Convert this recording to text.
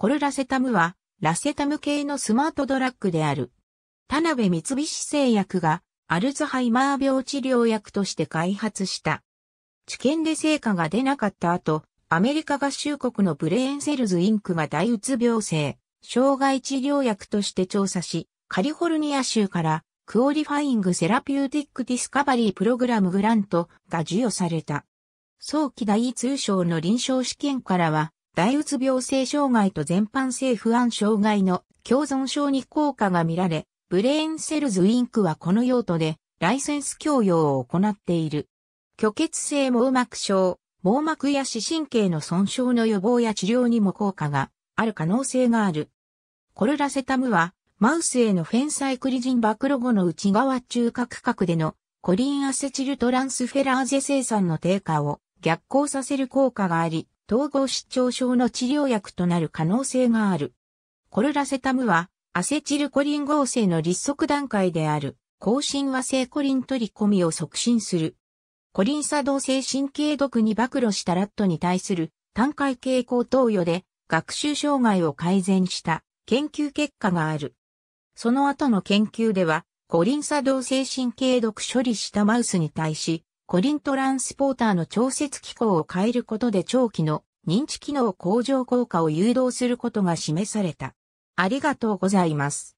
コルラセタムは、ラセタム系のスマートドラッグである。田辺三菱製薬が、アルツハイマー病治療薬として開発した。治験で成果が出なかった後、アメリカ合衆国のブレーンセルズインクが大うつ病性、障害治療薬として調査し、カリフォルニア州からクオリファイングセラピューティックディスカバリープログラムグラントが授与された。早期第通症の臨床試験からは、大うつ病性障害と全般性不安障害の共存症に効果が見られ、ブレーンセルズインクはこの用途でライセンス供与を行っている。虚血性網膜症、網膜や視神経の損傷の予防や治療にも効果がある可能性がある。コルラセタムは、マウスへのフェンサイクリジン暴露後の内側中核核でのコリンアセチルトランスフェラーゼ生産の低下を逆行させる効果があり、統合失調症の治療薬となる可能性がある。コルラセタムは、アセチルコリン合成の立足段階である、更新和性コリン取り込みを促進する。コリン作動性神経毒に暴露したラットに対する単回傾向投与で学習障害を改善した研究結果がある。その後の研究では、コリン作動性神経毒処理したマウスに対し、コリントランスポーターの調節機構を変えることで長期の認知機能向上効果を誘導することが示された。ありがとうございます。